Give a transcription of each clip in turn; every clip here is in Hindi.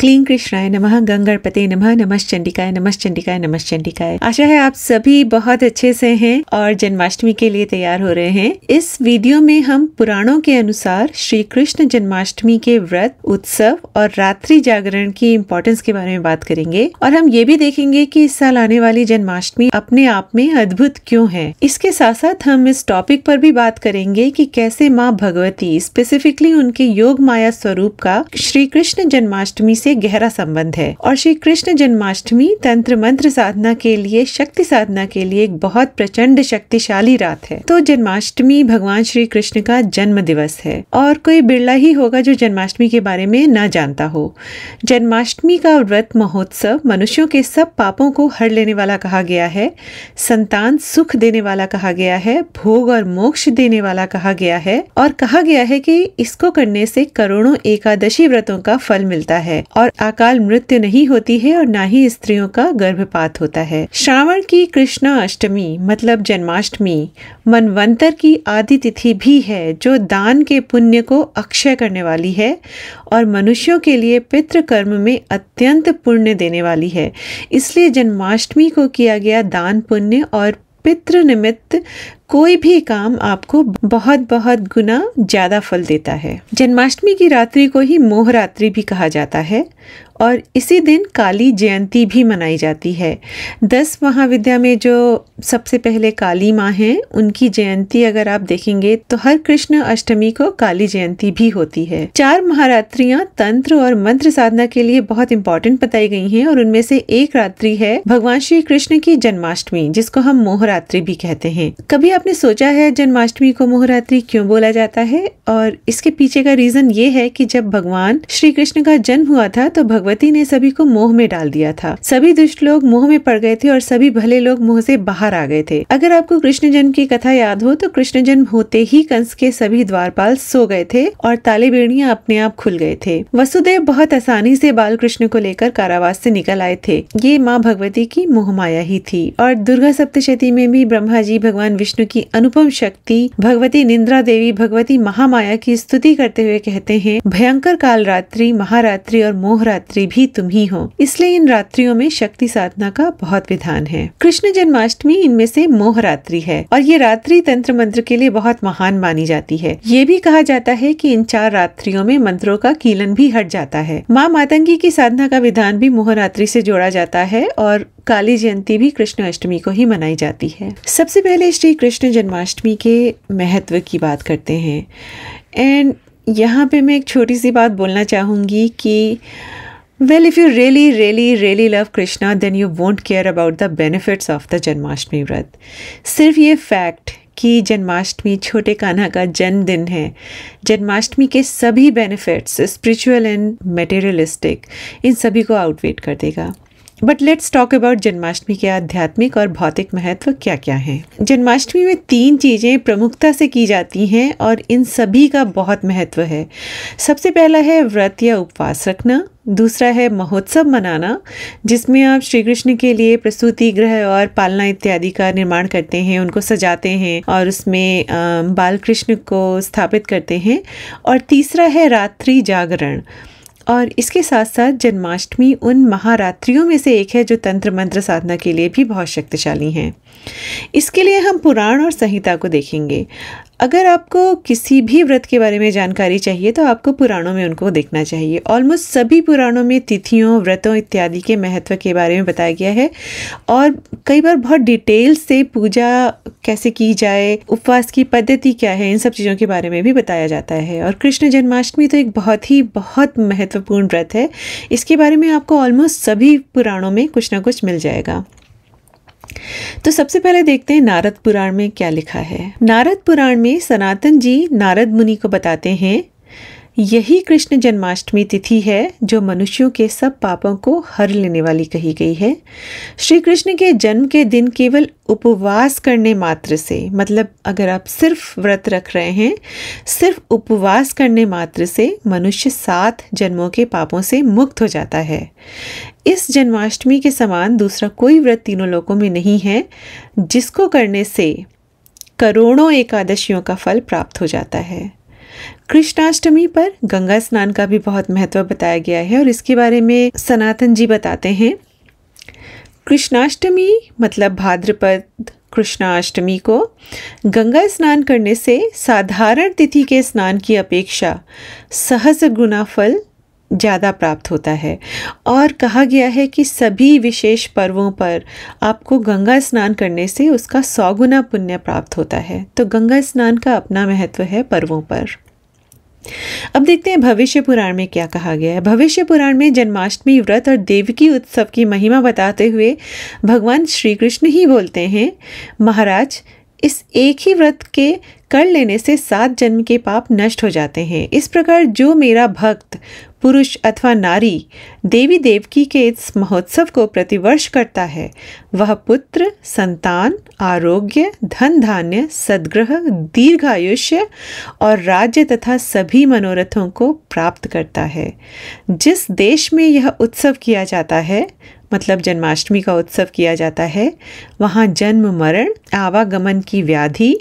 क्लीन कृष्णाय नमः गंगणपते नमः नमश्चंडिकाय नमश्चंडिकाय नमश्चंडिकाय आशा है आप सभी बहुत अच्छे से हैं और जन्माष्टमी के लिए तैयार हो रहे हैं इस वीडियो में हम पुराणों के अनुसार श्री कृष्ण जन्माष्टमी के व्रत उत्सव और रात्रि जागरण की इम्पोर्टेंस के बारे में बात करेंगे और हम ये भी देखेंगे की इस साल आने वाली जन्माष्टमी अपने आप में अद्भुत क्यों है इसके साथ साथ हम इस टॉपिक पर भी बात करेंगे की कैसे माँ भगवती स्पेसिफिकली उनके योग माया स्वरूप का श्री कृष्ण जन्माष्टमी से से गहरा संबंध है और श्री कृष्ण जन्माष्टमी तंत्र मंत्र साधना के लिए शक्ति साधना के लिए एक बहुत प्रचंड शक्तिशाली रात है तो जन्माष्टमी भगवान श्री कृष्ण का जन्म दिवस है और कोई बिरला ही होगा जो जन्माष्टमी के बारे में न जानता हो जन्माष्टमी का व्रत महोत्सव मनुष्यों के सब पापों को हर लेने वाला कहा गया है संतान सुख देने वाला कहा गया है भोग और मोक्ष देने वाला कहा गया है और कहा गया है कि इसको करने से करोड़ों एकादशी व्रतों का फल मिलता है और अकाल मृत्यु नहीं होती है और ना ही स्त्रियों का गर्भपात होता है श्रावण की कृष्णा अष्टमी मतलब जन्माष्टमी मनवंतर की आदि तिथि भी है जो दान के पुण्य को अक्षय करने वाली है और मनुष्यों के लिए पितृ कर्म में अत्यंत पुण्य देने वाली है इसलिए जन्माष्टमी को किया गया दान पुण्य और पितृ निमित्त कोई भी काम आपको बहुत बहुत गुना ज़्यादा फल देता है जन्माष्टमी की रात्रि को ही मोह रात्रि भी कहा जाता है और इसी दिन काली जयंती भी मनाई जाती है दस महाविद्या में जो सबसे पहले काली माँ हैं उनकी जयंती अगर आप देखेंगे तो हर कृष्ण अष्टमी को काली जयंती भी होती है चार महारात्रियाँ तंत्र और मंत्र साधना के लिए बहुत इंपॉर्टेंट बताई गई हैं और उनमें से एक रात्रि है भगवान श्री कृष्ण की जन्माष्टमी जिसको हम मोहरात्रि भी कहते हैं कभी आप आपने सोचा है जन्माष्टमी को मोहरात्रि क्यों बोला जाता है और इसके पीछे का रीजन ये है कि जब भगवान श्री कृष्ण का जन्म हुआ था तो भगवती ने सभी को मोह में डाल दिया था सभी दुष्ट लोग मोह में पड़ गए थे और सभी भले लोग मोह से बाहर आ गए थे अगर आपको कृष्ण जन्म की कथा याद हो तो कृष्ण जन्म होते ही कंस के सभी द्वारपाल सो गए थे और ताले बेड़िया अपने आप खुल गए थे वसुदेव बहुत आसानी से बाल कृष्ण को लेकर कारावास से निकल आए थे ये माँ भगवती की मोहमाया ही थी और दुर्गा सप्तशती में भी ब्रह्मा जी भगवान विष्णु की अनुपम शक्ति भगवती निंद्रा देवी भगवती महामाया की स्तुति करते हुए कहते हैं भयंकर काल रात्रि महारात्रि और मोहरात्रि भी तुम ही हो इसलिए इन रात्रियों में शक्ति साधना का बहुत विधान है कृष्ण जन्माष्टमी इनमें से मोहरात्रि है और ये रात्रि तंत्र मंत्र के लिए बहुत महान मानी जाती है ये भी कहा जाता है की इन चार रात्रियों में मंत्रों का कीलन भी हट जाता है माँ मातंगी की साधना का विधान भी मोहरात्रि से जोड़ा जाता है और काली जयंती भी कृष्ण अष्टमी को ही मनाई जाती है सबसे पहले श्री कृष्ण जन्माष्टमी के महत्व की बात करते हैं एंड यहाँ पे मैं एक छोटी सी बात बोलना चाहूँगी कि well if you really really really love Krishna then you won't care about the benefits of the Janmashtami vrat सिर्फ ये फैक्ट कि जन्माष्टमी छोटे कान्हा का जन्मदिन है जन्माष्टमी के सभी बेनिफिट्स स्पिरिचुअल एंड मटेरियलिस्टिक इन सभी को आउटवेट कर देगा but let's talk about Janmashtami के आध्यात्मिक और भौतिक महत्व क्या क्या हैं जन्माष्टमी में तीन चीज़ें प्रमुखता से की जाती हैं और इन सभी का बहुत महत्व है सबसे पहला है व्रत या उपवास रखना दूसरा है महोत्सव मनाना जिसमें आप श्री कृष्ण के लिए प्रसूति ग्रह और पालना इत्यादि का निर्माण करते हैं उनको सजाते हैं और उसमें बाल कृष्ण को स्थापित करते हैं और तीसरा है रात्रि जागरण और इसके साथ साथ जन्माष्टमी उन महारात्रियों में से एक है जो तंत्र मंत्र साधना के लिए भी बहुत शक्तिशाली हैं इसके लिए हम पुराण और संहिता को देखेंगे अगर आपको किसी भी व्रत के बारे में जानकारी चाहिए तो आपको पुराणों में उनको देखना चाहिए ऑलमोस्ट सभी पुराणों में तिथियों व्रतों इत्यादि के महत्व के बारे में बताया गया है और कई बार बहुत डिटेल से पूजा कैसे की जाए उपवास की पद्धति क्या है इन सब चीज़ों के बारे में भी बताया जाता है और कृष्ण जन्माष्टमी तो एक बहुत ही बहुत महत्वपूर्ण व्रत है इसके बारे में आपको ऑलमोस्ट सभी पुराणों में कुछ ना कुछ मिल जाएगा तो सबसे पहले देखते हैं नारद पुराण में क्या लिखा है नारद पुराण में सनातन जी नारद मुनि को बताते हैं यही कृष्ण जन्माष्टमी तिथि है जो मनुष्यों के सब पापों को हर लेने वाली कही गई है श्री कृष्ण के जन्म के दिन केवल उपवास करने मात्र से मतलब अगर आप सिर्फ व्रत रख रहे हैं सिर्फ उपवास करने मात्र से मनुष्य सात जन्मों के पापों से मुक्त हो जाता है इस जन्माष्टमी के समान दूसरा कोई व्रत तीनों लोकों में नहीं है जिसको करने से करोड़ों एकादशियों का फल प्राप्त हो जाता है कृष्णाष्टमी पर गंगा स्नान का भी बहुत महत्व बताया गया है और इसके बारे में सनातन जी बताते हैं कृष्णाष्टमी मतलब भाद्रपद कृष्णाष्टमी को गंगा स्नान करने से साधारण तिथि के स्नान की अपेक्षा सहज गुना फल ज़्यादा प्राप्त होता है और कहा गया है कि सभी विशेष पर्वों पर आपको गंगा स्नान करने से उसका सौ गुना पुण्य प्राप्त होता है तो गंगा स्नान का अपना महत्व है पर्वों पर अब देखते हैं भविष्य पुराण में क्या कहा गया है भविष्य पुराण में जन्माष्टमी व्रत और देवकी उत्सव की महिमा बताते हुए भगवान श्री कृष्ण ही बोलते हैं महाराज इस एक ही व्रत के कर लेने से सात जन्म के पाप नष्ट हो जाते हैं इस प्रकार जो मेरा भक्त पुरुष अथवा नारी देवी देवकी के इस महोत्सव को प्रतिवर्ष करता है वह पुत्र संतान आरोग्य धन धान्य सदग्रह दीर्घायुष्य और राज्य तथा सभी मनोरथों को प्राप्त करता है जिस देश में यह उत्सव किया जाता है मतलब जन्माष्टमी का उत्सव किया जाता है वहाँ जन्म मरण आवागमन की व्याधि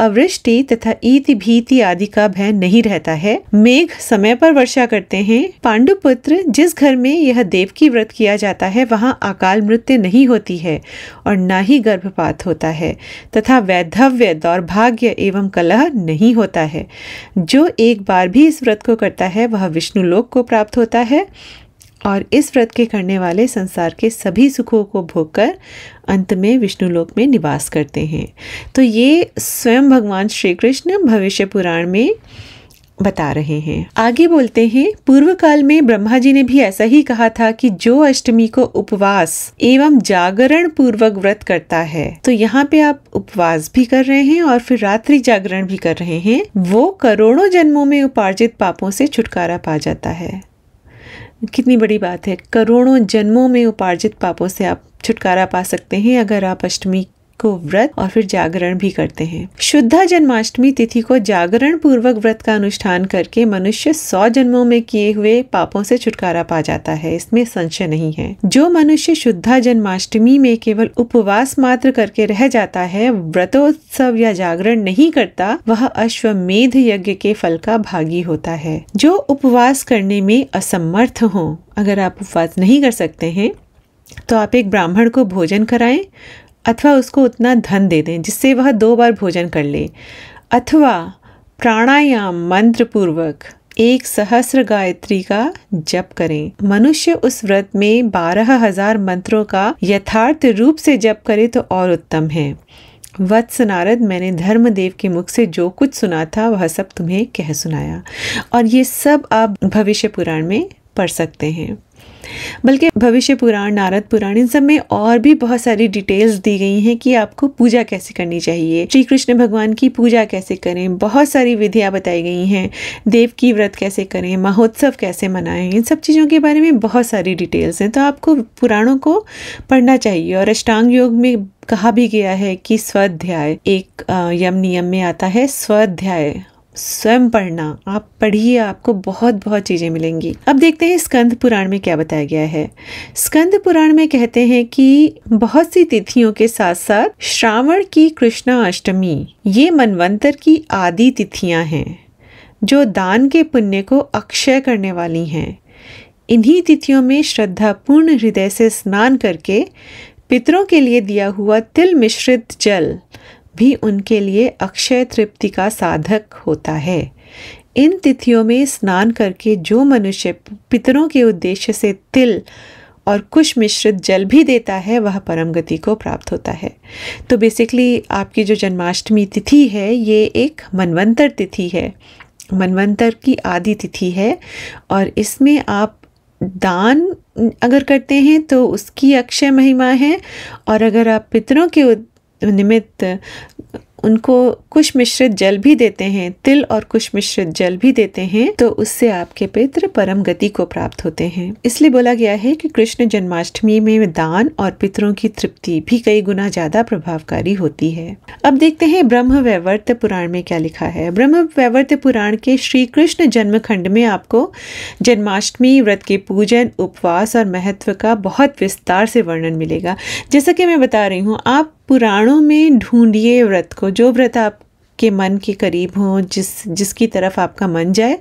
अवृष्टि तथा ईति भीति आदि का भय नहीं रहता है मेघ समय पर वर्षा करते हैं पांडुपुत्र जिस घर में यह देव की व्रत किया जाता है वहाँ अकाल मृत्यु नहीं होती है और न ही गर्भपात होता है तथा वैधव्य दौर्भाग्य एवं कलह नहीं होता है जो एक बार भी इस व्रत को करता है वह विष्णु लोक को प्राप्त होता है और इस व्रत के करने वाले संसार के सभी सुखों को भोगकर अंत में विष्णुलोक में निवास करते हैं तो ये स्वयं भगवान श्री कृष्ण भविष्य पुराण में बता रहे हैं आगे बोलते हैं पूर्व काल में ब्रह्मा जी ने भी ऐसा ही कहा था कि जो अष्टमी को उपवास एवं जागरण पूर्वक व्रत करता है तो यहाँ पे आप उपवास भी कर रहे हैं और फिर रात्रि जागरण भी कर रहे हैं वो करोड़ों जन्मों में उपार्जित पापों से छुटकारा पा जाता है कितनी बड़ी बात है करोड़ों जन्मों में उपार्जित पापों से आप छुटकारा पा सकते हैं अगर आप अष्टमी को व्रत और फिर जागरण भी करते हैं शुद्धा जन्माष्टमी तिथि को जागरण पूर्वक व्रत का अनुष्ठान करके मनुष्य सौ जन्मों में किए हुए पापों से छुटकारा पा जाता है इसमें संशय नहीं है जो मनुष्य शुद्धा जन्माष्टमी में केवल उपवास मात्र करके रह जाता है व्रतोत्सव या जागरण नहीं करता वह अश्वमेध यज्ञ के फल का भागी होता है जो उपवास करने में असमर्थ हो अगर आप उपवास नहीं कर सकते हैं तो आप एक ब्राह्मण को भोजन कराएं अथवा उसको उतना धन दे दें जिससे वह दो बार भोजन कर ले अथवा प्राणायाम मंत्रपूर्वक एक सहस्र गायत्री का जप करें मनुष्य उस व्रत में बारह हजार मंत्रों का यथार्थ रूप से जप करे तो और उत्तम है वत्स नारद मैंने धर्मदेव के मुख से जो कुछ सुना था वह सब तुम्हें कह सुनाया और ये सब आप भविष्य पुराण में पढ़ सकते हैं बल्कि भविष्य पुराण नारद पुराण इन सब में और भी बहुत सारी डिटेल्स दी गई हैं कि आपको पूजा कैसे करनी चाहिए श्री कृष्ण भगवान की पूजा कैसे करें बहुत सारी विधियाँ बताई गई हैं देव की व्रत कैसे करें महोत्सव कैसे मनाएं इन सब चीज़ों के बारे में बहुत सारी डिटेल्स हैं तो आपको पुराणों को पढ़ना चाहिए और अष्टांग योग में कहा भी गया है कि स्वाध्याय एक यम नियम में आता है स्वाध्याय स्वयं पढ़ना आप पढ़िए आपको बहुत बहुत चीज़ें मिलेंगी अब देखते हैं स्कंद पुराण में क्या बताया गया है स्कंद पुराण में कहते हैं कि बहुत सी तिथियों के साथ साथ श्रावण की कृष्णा अष्टमी ये मनवंतर की आदि तिथियां हैं जो दान के पुण्य को अक्षय करने वाली हैं इन्हीं तिथियों में श्रद्धापूर्ण हृदय से स्नान करके पितरों के लिए दिया हुआ तिल मिश्रित जल भी उनके लिए अक्षय तृप्ति का साधक होता है इन तिथियों में स्नान करके जो मनुष्य पितरों के उद्देश्य से तिल और कुछ मिश्रित जल भी देता है वह परम गति को प्राप्त होता है तो बेसिकली आपकी जो जन्माष्टमी तिथि है ये एक मनवंतर तिथि है मनवंतर की आदि तिथि है और इसमें आप दान अगर करते हैं तो उसकी अक्षय महिमा है और अगर आप पितरों के निमित्त उनको कुछ मिश्रित जल भी देते हैं तिल और कुछ मिश्रित जल भी देते हैं तो उससे आपके पितृ परम गति को प्राप्त होते हैं इसलिए बोला गया है कि कृष्ण जन्माष्टमी में दान और पितरों की तृप्ति भी कई गुना ज्यादा प्रभावकारी होती है अब देखते हैं ब्रह्म वैवर्त पुराण में क्या लिखा है ब्रह्म वैवर्त पुराण के श्री कृष्ण जन्म खंड में आपको जन्माष्टमी व्रत के पूजन उपवास और महत्व का बहुत विस्तार से वर्णन मिलेगा जैसा कि मैं बता रही हूँ आप पुराणों में ढूंढिए व्रत को जो व्रत आपके मन के करीब हो जिस जिसकी तरफ आपका मन जाए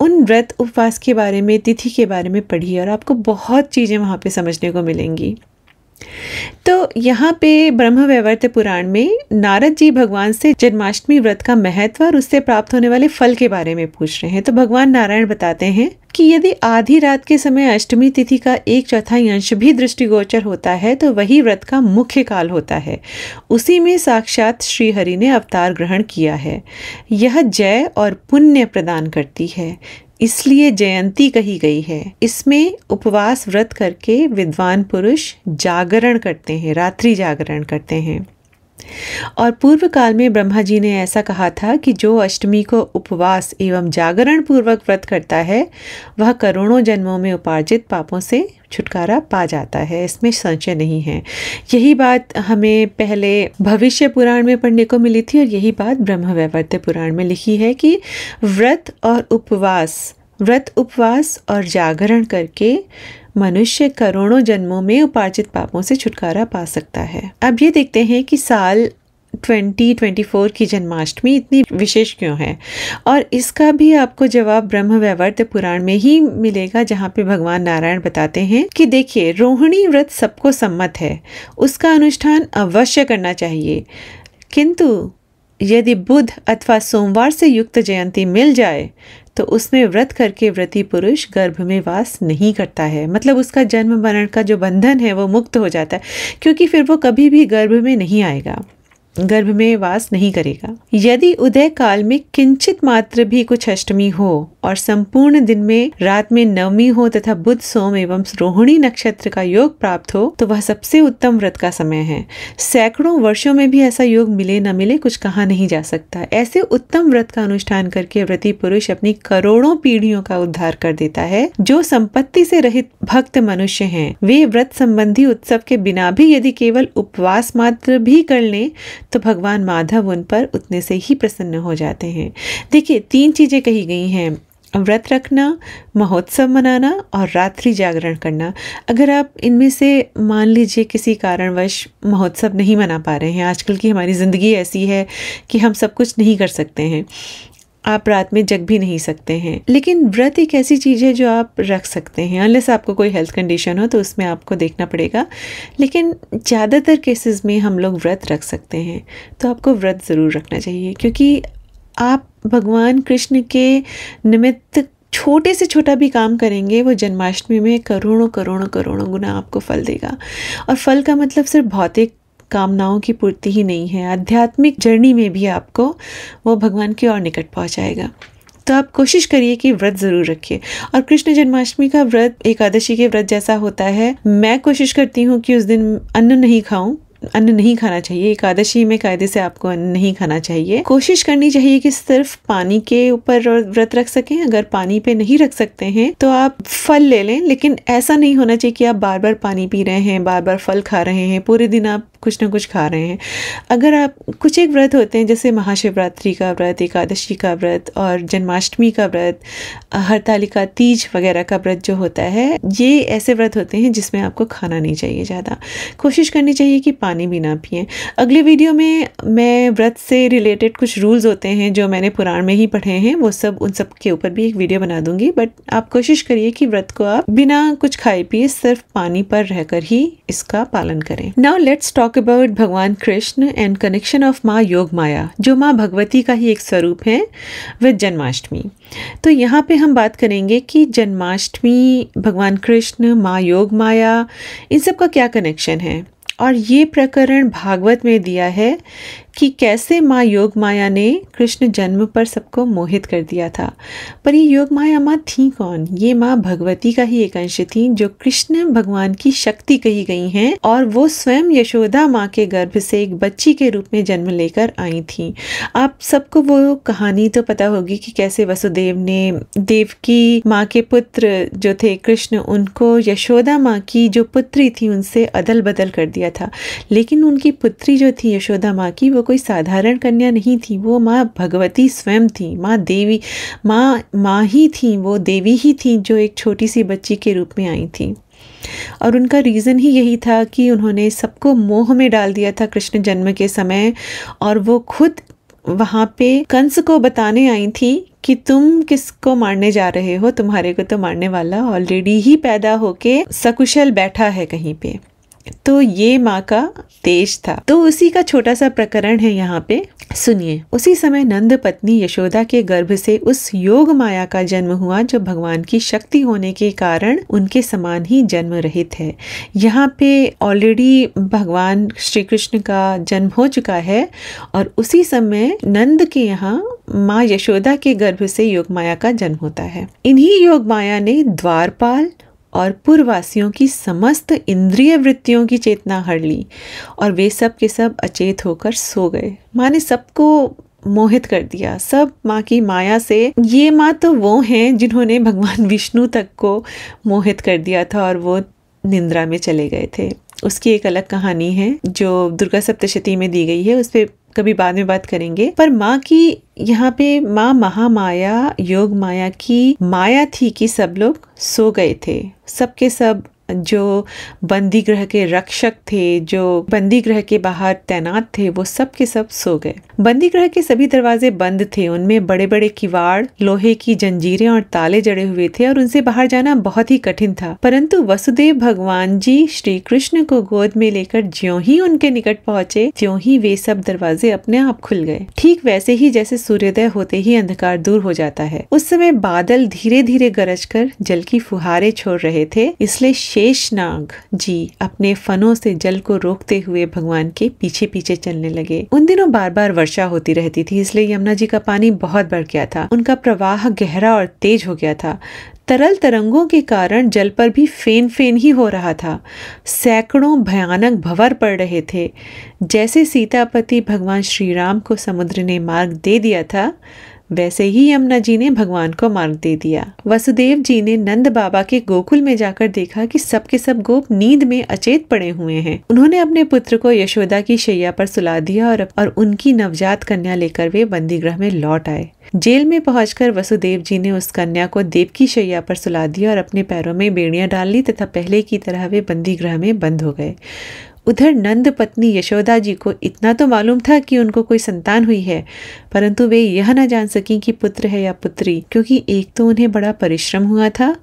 उन व्रत उपवास के बारे में तिथि के बारे में पढ़िए और आपको बहुत चीज़ें वहाँ पे समझने को मिलेंगी तो यहाँ पे ब्रह्म वैवर्त पुराण में नारद जी भगवान से जन्माष्टमी व्रत का महत्व और उससे प्राप्त होने वाले फल के बारे में पूछ रहे हैं तो भगवान नारायण बताते हैं कि यदि आधी रात के समय अष्टमी तिथि का एक चौथाई अंश भी दृष्टिगोचर होता है तो वही व्रत का मुख्य काल होता है उसी में साक्षात श्रीहरि ने अवतार ग्रहण किया है यह जय और पुण्य प्रदान करती है इसलिए जयंती कही गई है इसमें उपवास व्रत करके विद्वान पुरुष जागरण करते हैं रात्रि जागरण करते हैं और पूर्व काल में ब्रह्मा जी ने ऐसा कहा था कि जो अष्टमी को उपवास एवं जागरण पूर्वक व्रत करता है वह करोड़ों जन्मों में उपार्जित पापों से छुटकारा पा जाता है इसमें संशय नहीं है यही बात हमें पहले भविष्य पुराण में पढ़ने को मिली थी और यही बात ब्रह्म वैवर्त्य पुराण में लिखी है कि व्रत और उपवास व्रत उपवास और जागरण करके मनुष्य करोड़ों जन्मों में उपार्जित पापों से छुटकारा पा सकता है अब ये देखते हैं कि साल 2024 की जन्माष्टमी इतनी विशेष क्यों है और इसका भी आपको जवाब ब्रह्म वैवर्त पुराण में ही मिलेगा जहाँ पे भगवान नारायण बताते हैं कि देखिए रोहिणी व्रत सबको सम्मत है उसका अनुष्ठान अवश्य करना चाहिए किंतु यदि बुध अथवा सोमवार से युक्त जयंती मिल जाए तो उसमें व्रत करके व्रती पुरुष गर्भ में वास नहीं करता है मतलब उसका जन्म मरण का जो बंधन है वो मुक्त हो जाता है क्योंकि फिर वो कभी भी गर्भ में नहीं आएगा गर्भ में वास नहीं करेगा यदि उदय काल में किंचित मात्र भी कुछ अष्टमी हो और संपूर्ण दिन में रात में नवमी हो तथा बुध सोम एवं रोहिणी नक्षत्र का योग प्राप्त हो तो वह सबसे उत्तम व्रत का समय है सैकड़ों वर्षों में भी ऐसा योग मिले न मिले कुछ कहा नहीं जा सकता ऐसे उत्तम व्रत का अनुष्ठान करके व्रति पुरुष अपनी करोड़ों पीढ़ियों का उद्धार कर देता है जो संपत्ति से रहित भक्त मनुष्य है वे व्रत संबंधी उत्सव के बिना भी यदि केवल उपवास मात्र भी कर ले तो भगवान माधव उन पर उतने से ही प्रसन्न हो जाते हैं देखिए तीन चीज़ें कही गई हैं व्रत रखना महोत्सव मनाना और रात्रि जागरण करना अगर आप इनमें से मान लीजिए किसी कारणवश महोत्सव नहीं मना पा रहे हैं आजकल की हमारी ज़िंदगी ऐसी है कि हम सब कुछ नहीं कर सकते हैं आप रात में जग भी नहीं सकते हैं लेकिन व्रत एक ऐसी चीज़ है जो आप रख सकते हैं अनलेस आपको कोई हेल्थ कंडीशन हो तो उसमें आपको देखना पड़ेगा लेकिन ज़्यादातर केसेस में हम लोग व्रत रख सकते हैं तो आपको व्रत ज़रूर रखना चाहिए क्योंकि आप भगवान कृष्ण के निमित्त छोटे से छोटा भी काम करेंगे वो जन्माष्टमी में करोड़ों करोड़ों करोड़ों गुना आपको फल देगा और फल का मतलब सिर्फ भौतिक कामनाओं की पूर्ति ही नहीं है आध्यात्मिक जर्नी में भी आपको वो भगवान की और निकट पहुँचाएगा तो आप कोशिश करिए कि व्रत ज़रूर रखिए और कृष्ण जन्माष्टमी का व्रत एकादशी के व्रत जैसा होता है मैं कोशिश करती हूँ कि उस दिन अन्न नहीं खाऊं अन्न नहीं खाना चाहिए एकादशी में कायदे से आपको अन्न नहीं खाना चाहिए कोशिश करनी चाहिए कि सिर्फ पानी के ऊपर व्रत रख सकें अगर पानी पे नहीं रख सकते हैं तो आप फल ले लें लेकिन ऐसा नहीं होना चाहिए कि आप बार बार पानी पी रहे हैं बार बार फल खा रहे हैं पूरे दिन आप कुछ ना कुछ खा रहे हैं अगर आप कुछ एक व्रत होते हैं जैसे महाशिवरात्रि का व्रत एकादशी का व्रत और जन्माष्टमी का व्रत हरतालिका तीज वगैरह का व्रत जो होता है ये ऐसे व्रत होते हैं जिसमें आपको खाना नहीं चाहिए ज़्यादा कोशिश करनी चाहिए कि पानी भी ना पिए अगले वीडियो में मैं व्रत से रिलेटेड कुछ रूल्स होते हैं जो मैंने पुराण में ही पढ़े हैं वो सब उन सब के ऊपर भी एक वीडियो बना दूंगी बट आप कोशिश करिए कि व्रत को आप बिना कुछ खाए पिए सिर्फ पानी पर रहकर ही इसका पालन करें now let's talk talk about Bhagwan Krishna and connection of माँ योग माया जो माँ भगवती का ही एक स्वरूप है विद जन्माष्टमी तो यहाँ पे हम बात करेंगे कि जन्माष्टमी भगवान कृष्ण माँ योग माया इन सब का क्या कनेक्शन है और ये प्रकरण भागवत में दिया है कि कैसे माँ योग माया ने कृष्ण जन्म पर सबको मोहित कर दिया था पर ये योग माया माँ थी कौन ये माँ भगवती का ही एक अंश थी जो कृष्ण भगवान की शक्ति कही गई हैं और वो स्वयं यशोदा माँ के गर्भ से एक बच्ची के रूप में जन्म लेकर आई थी आप सबको वो कहानी तो पता होगी कि कैसे वसुदेव ने देव की माँ के पुत्र जो थे कृष्ण उनको यशोदा माँ की जो पुत्री थी उनसे अदल बदल कर दिया था लेकिन उनकी पुत्री जो थी यशोदा माँ की वो वह कोई साधारण कन्या नहीं थी वो माँ भगवती स्वयं थी माँ देवी माँ माँ ही थी वो देवी ही थी जो एक छोटी सी बच्ची के रूप में आई थी और उनका रीज़न ही यही था कि उन्होंने सबको मोह में डाल दिया था कृष्ण जन्म के समय और वो खुद वहाँ पे कंस को बताने आई थी कि तुम किसको मारने जा रहे हो तुम्हारे को तो मारने वाला ऑलरेडी ही पैदा होके सकुशल बैठा है कहीं पे तो ये माँ का तेज था तो उसी का छोटा सा प्रकरण है यहाँ पे सुनिए उसी समय नंद पत्नी यशोदा के गर्भ से उस योग माया का जन्म हुआ जो भगवान की शक्ति होने के कारण उनके समान ही जन्म रहित है यहाँ पे ऑलरेडी भगवान श्री कृष्ण का जन्म हो चुका है और उसी समय नंद के यहाँ माँ यशोदा के गर्भ से योग माया का जन्म होता है इन्हीं योग माया ने द्वारपाल और पूर्ववासियों की समस्त इंद्रिय वृत्तियों की चेतना हर ली और वे सब के सब अचेत होकर सो गए माँ ने सबको मोहित कर दिया सब माँ की माया से ये माँ तो वो हैं जिन्होंने भगवान विष्णु तक को मोहित कर दिया था और वो निंद्रा में चले गए थे उसकी एक अलग कहानी है जो दुर्गा सप्तशती में दी गई है उस पर कभी बाद में बात करेंगे पर माँ की यहाँ पे माँ महामाया योग माया की माया थी कि सब लोग सो गए थे सबके सब जो बंदी ग्रह के रक्षक थे जो बंदी ग्रह के बाहर तैनात थे वो सब के सब सो गए बंदी ग्रह के सभी दरवाजे बंद थे उनमें बड़े बड़े किवाड़ लोहे की जंजीरें और ताले जड़े हुए थे और उनसे बाहर जाना बहुत ही कठिन था परंतु वसुदेव भगवान जी श्री कृष्ण को गोद में लेकर ज्यो ही उनके निकट पहुंचे ज्यो ही वे सब दरवाजे अपने आप खुल गए ठीक वैसे ही जैसे सूर्योदय होते ही अंधकार दूर हो जाता है उस समय बादल धीरे धीरे गरज कर जल की फुहारे छोड़ रहे थे इसलिए शेषनाग जी अपने फनों से जल को रोकते हुए भगवान के पीछे पीछे चलने लगे उन दिनों बार बार वर्षा होती रहती थी इसलिए यमुना जी का पानी बहुत बढ़ गया था उनका प्रवाह गहरा और तेज हो गया था तरल तरंगों के कारण जल पर भी फेन फेन ही हो रहा था सैकड़ों भयानक भंवर पड़ रहे थे जैसे सीतापति भगवान श्री राम को समुद्र ने मार्ग दे दिया था वैसे ही यमुना जी ने भगवान को मार्ग दे दिया वसुदेव जी ने नंद बाबा के गोकुल में जाकर देखा कि सबके सब गोप नींद में अचेत पड़े हुए हैं उन्होंने अपने पुत्र को यशोदा की शैया पर सुला दिया और, और उनकी नवजात कन्या लेकर वे बंदी ग्रह में लौट आए जेल में पहुंचकर वसुदेव जी ने उस कन्या को देव की शैया पर सुला दिया और अपने पैरों में बेड़ियां डाल ली तथा पहले की तरह वे बंदी गृह में बंद हो गए उधर नंद पत्नी यशोदा जी को इतना तो मालूम था कि उनको कोई संतान हुई है परंतु वे यह न जान सकी कि पुत्र है या पुत्री क्योंकि एक तो उन्हें बड़ा परिश्रम हुआ था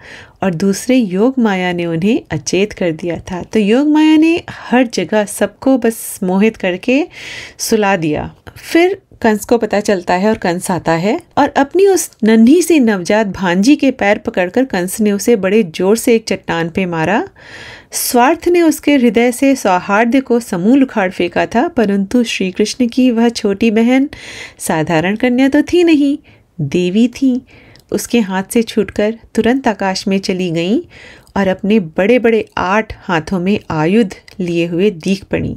और दूसरे योग माया ने उन्हें अचेत कर दिया था तो योग माया ने हर जगह सबको बस मोहित करके सुला दिया फिर कंस को पता चलता है और कंस आता है और अपनी उस नन्ही सी नवजात भांजी के पैर पकड़कर कंस ने उसे बड़े जोर से एक चट्टान पे मारा स्वार्थ ने उसके हृदय से सौहार्द को समूल उखाड़ फेंका था परंतु श्री कृष्ण की वह छोटी बहन साधारण कन्या तो थी नहीं देवी थी उसके हाथ से छूटकर तुरंत आकाश में चली गईं और अपने बड़े बड़े आठ हाथों में आयुध लिए हुए दीख पड़ी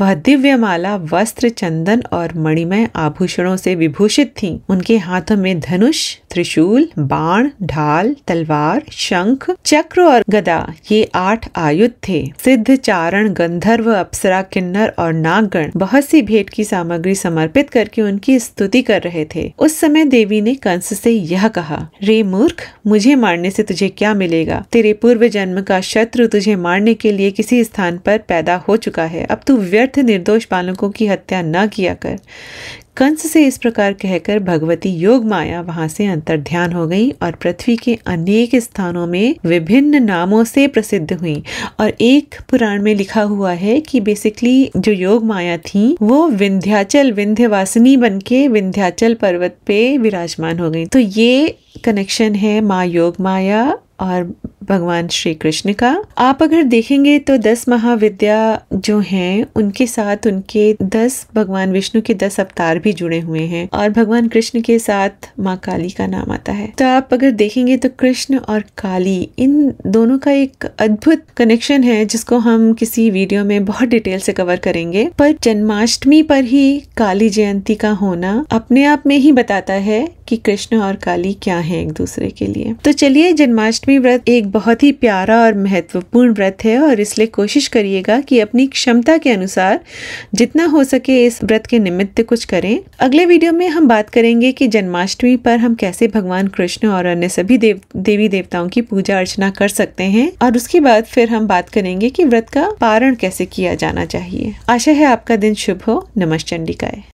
वह दिव्य माला वस्त्र चंदन और मणिमय आभूषणों से विभूषित थीं। उनके हाथों में धनुष त्रिशूल बाण ढाल तलवार शंख चक्र और गदा ये आठ आयुध थे सिद्ध चारण गंधर्व अप्सरा किन्नर और नागण बहुत सी भेंट की सामग्री समर्पित करके उनकी स्तुति कर रहे थे उस समय देवी ने कंस से यह कहा रे मूर्ख मुझे मारने से तुझे क्या मिलेगा तेरे पूर्व जन्म का शत्रु तुझे मारने के लिए किसी स्थान पर पैदा हो चुका है अब तू व्यर्थ निर्दोष बालकों की हत्या न किया कर कंस से इस प्रकार कहकर भगवती योग माया वहां से अंतर ध्यान हो गई और पृथ्वी के अनेक स्थानों में विभिन्न नामों से प्रसिद्ध हुई और एक पुराण में लिखा हुआ है कि बेसिकली जो योग माया थी वो विंध्याचल विंध्यवासिनी बनके विंध्याचल पर्वत पे विराजमान हो गई तो ये कनेक्शन है माँ योग माया और भगवान श्री कृष्ण का आप अगर देखेंगे तो दस महाविद्या जो हैं उनके साथ उनके दस भगवान विष्णु के दस अवतार भी जुड़े हुए हैं और भगवान कृष्ण के साथ माँ काली का नाम आता है तो आप अगर देखेंगे तो कृष्ण और काली इन दोनों का एक अद्भुत कनेक्शन है जिसको हम किसी वीडियो में बहुत डिटेल से कवर करेंगे पर जन्माष्टमी पर ही काली जयंती का होना अपने आप में ही बताता है कि कृष्ण और काली क्या है एक दूसरे के लिए तो चलिए जन्माष्टमी व्रत एक बहुत ही प्यारा और महत्वपूर्ण व्रत है और इसलिए कोशिश करिएगा कि अपनी क्षमता के अनुसार जितना हो सके इस व्रत के निमित्त कुछ करें अगले वीडियो में हम बात करेंगे कि जन्माष्टमी पर हम कैसे भगवान कृष्ण और अन्य सभी देव, देवी देवताओं की पूजा अर्चना कर सकते हैं और उसके बाद फिर हम बात करेंगे कि व्रत का पारण कैसे किया जाना चाहिए आशा है आपका दिन शुभ हो चंडिकाए